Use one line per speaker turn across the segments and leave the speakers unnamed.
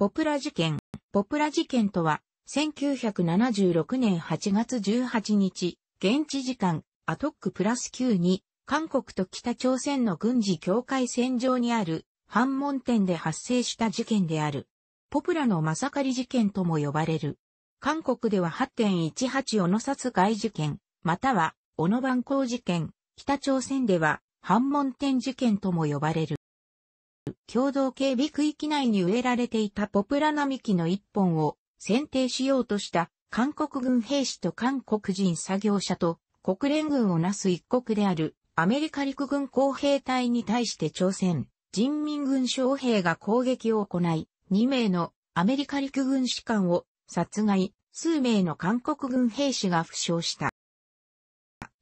ポプラ事件。ポプラ事件とは、1976年8月18日、現地時間、アトックプラス9に、韓国と北朝鮮の軍事境界線上にある、反門店で発生した事件である。ポプラのマサカリ事件とも呼ばれる。韓国では8.18小野殺害事件、または、小野番光事件、北朝鮮では、反門店事件とも呼ばれる。共同警備区域内に植えられていたポプラ並木の一本を選定しようとした韓国軍兵士と韓国人作業者と国連軍をなす一国であるアメリカ陸軍工兵隊に対して朝鮮人民軍将兵が攻撃を行い、2名のアメリカ陸軍士官を殺害、数名の韓国軍兵士が負傷した。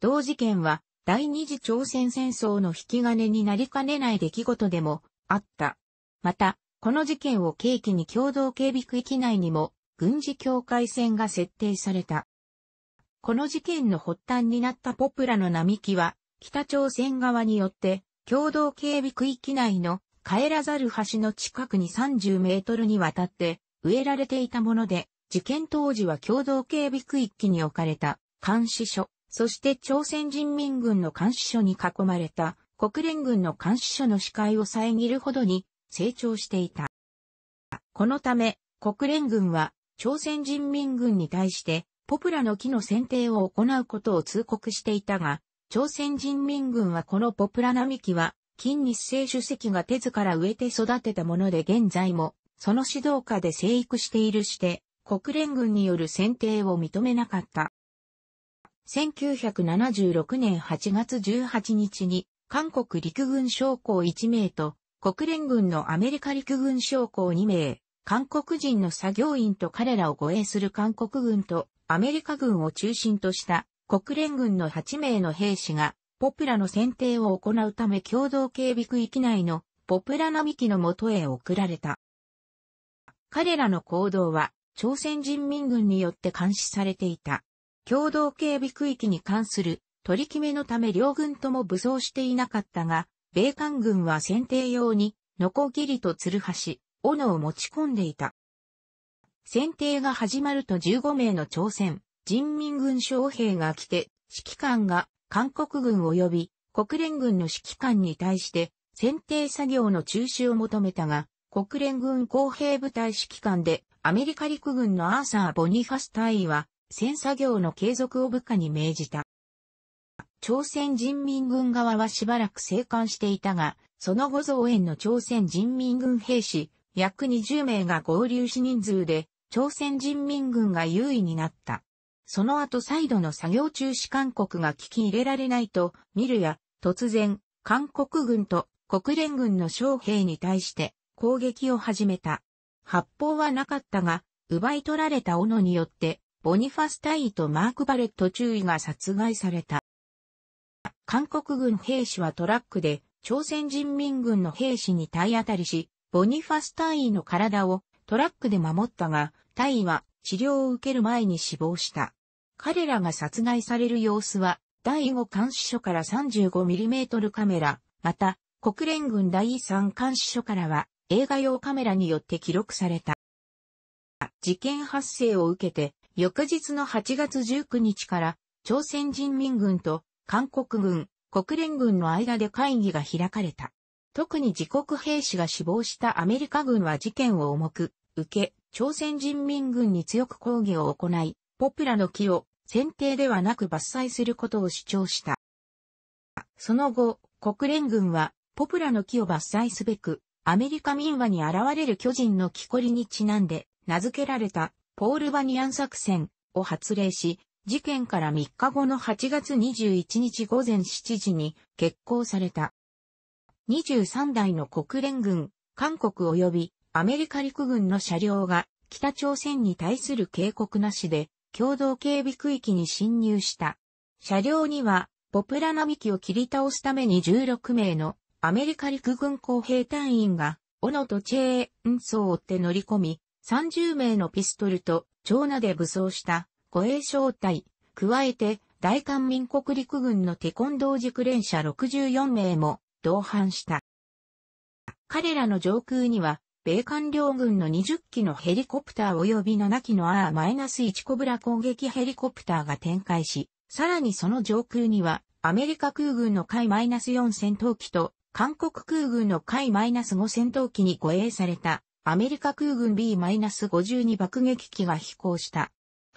同事件は第二次朝鮮戦争の引き金になりかねない出来事でもあった。また、この事件を契機に共同警備区域内にも軍事境界線が設定された。この事件の発端になったポプラの並木は、北朝鮮側によって共同警備区域内の帰らざる橋の近くに30メートルにわたって植えられていたもので、事件当時は共同警備区域に置かれた監視所、そして朝鮮人民軍の監視所に囲まれた国連軍の監視者の視界を遮るほどに成長していた。このため、国連軍は朝鮮人民軍に対してポプラの木の剪定を行うことを通告していたが、朝鮮人民軍はこのポプラ並木は、金日成主席が手図から植えて育てたもので現在も、その指導下で生育しているして、国連軍による選定を認めなかった。1976年8月18日に韓国陸軍将校1名と、国連軍のアメリカ陸軍将校2名、韓国人の作業員と彼らを護衛する韓国軍とアメリカ軍を中心とした国連軍の8名の兵士がポプラの選定を行うため共同警備区域内のポプラ並木の元へ送られた。彼らの行動は朝鮮人民軍によって監視されていた。共同警備区域に関する取り決めのため両軍とも武装していなかったが、米韓軍は選定用に、ノコギリとツルハシ、斧を持ち込んでいた。選定が始まると15名の朝鮮、人民軍将兵が来て、指揮官が韓国軍及び国連軍の指揮官に対して選定作業の中止を求めたが、国連軍公兵部隊指揮官でアメリカ陸軍のアーサー・ボニファス隊員は、戦作業の継続を部下に命じた。朝鮮人民軍側はしばらく生還していたが、その後増援の朝鮮人民軍兵士、約20名が合流し人数で、朝鮮人民軍が優位になった。その後再度の作業中止韓国が聞き入れられないと、見るや、突然、韓国軍と国連軍の将兵に対して攻撃を始めた。発砲はなかったが、奪い取られた斧によって、ボニファスタイとマーク・バレット中尉が殺害された。韓国軍兵士はトラックで朝鮮人民軍の兵士に体当たりし、ボニファス隊員の体をトラックで守ったが、隊員は治療を受ける前に死亡した。彼らが殺害される様子は、第5監視所から 35mm カメラ、また、国連軍第3監視所からは、映画用カメラによって記録された。事件発生を受けて、翌日の8月19日から、朝鮮人民軍と韓国軍、国連軍の間で会議が開かれた。特に自国兵士が死亡したアメリカ軍は事件を重く受け、朝鮮人民軍に強く抗議を行い、ポプラの木を剪定ではなく伐採することを主張した。その後、国連軍はポプラの木を伐採すべく、アメリカ民話に現れる巨人の木こりにちなんで名付けられたポールバニアン作戦を発令し、事件から3日後の8月21日午前7時に決行された。23台の国連軍、韓国及びアメリカ陸軍の車両が北朝鮮に対する警告なしで共同警備区域に侵入した。車両にはポプラ並木を切り倒すために16名のアメリカ陸軍工兵隊員が斧とチェーンソーを追って乗り込み、30名のピストルと長ナで武装した護衛小隊、加えて、大韓民国陸軍のテコンドー軸連射64名も同伴した。彼らの上空には、米韓両軍の20機のヘリコプター及び7機の R-1 コブラ攻撃ヘリコプターが展開し、さらにその上空には、アメリカ空軍の海 -4 戦闘機と、韓国空軍の海 -5 戦闘機に護衛された、アメリカ空軍 B-52 爆撃機が飛行した。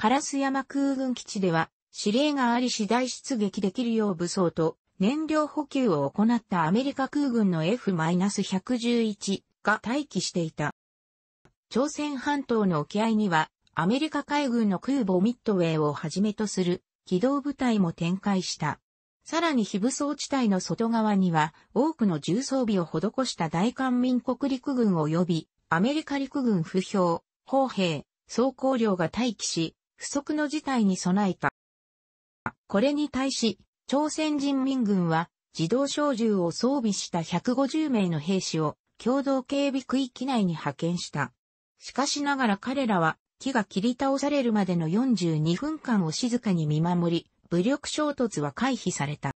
烏山空軍基地では、指令があり次第出撃できるよう武装と燃料補給を行ったアメリカ空軍の F-111 が待機していた。朝鮮半島の沖合には、アメリカ海軍の空母ミッドウェイをはじめとする機動部隊も展開した。さらに非武装地帯の外側には多くの重装備を施した大韓民国陸軍及びアメリカ陸軍不評、砲兵、装甲量が待機し、不測の事態に備えた。これに対し、朝鮮人民軍は自動小銃を装備した150名の兵士を共同警備区域内に派遣した。しかしながら彼らは木が切り倒されるまでの42分間を静かに見守り、武力衝突は回避された。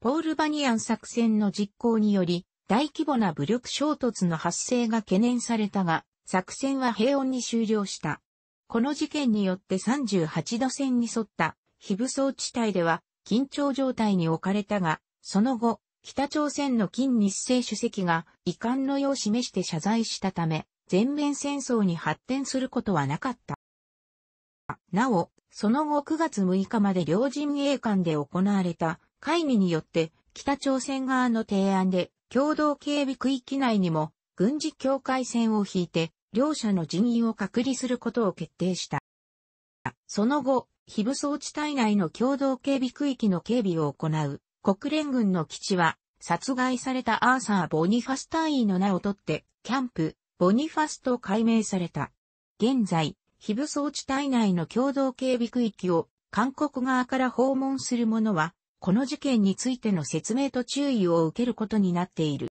ポール・バニアン作戦の実行により、大規模な武力衝突の発生が懸念されたが、作戦は平穏に終了した。この事件によって38度線に沿った非武装地帯では緊張状態に置かれたが、その後、北朝鮮の金日成主席が遺憾の意を示して謝罪したため、全面戦争に発展することはなかった。なお、その後9月6日まで両陣営間で行われた会議によって北朝鮮側の提案で共同警備区域内にも軍事境界線を引いて両者の人員を隔離することを決定した。その後、非武装地帯内の共同警備区域の警備を行う国連軍の基地は、殺害されたアーサー・ボニファス隊員の名を取って、キャンプ、ボニファスと改名された。現在、非武装地帯内の共同警備区域を韓国側から訪問する者は、この事件についての説明と注意を受けることになっている。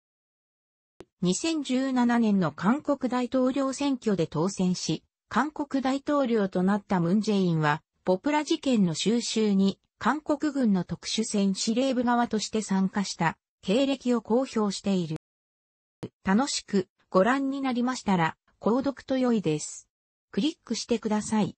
2017年の韓国大統領選挙で当選し、韓国大統領となったムンジェインは、ポプラ事件の収集に、韓国軍の特殊戦司令部側として参加した経歴を公表している。楽しくご覧になりましたら、購読と良いです。クリックしてください。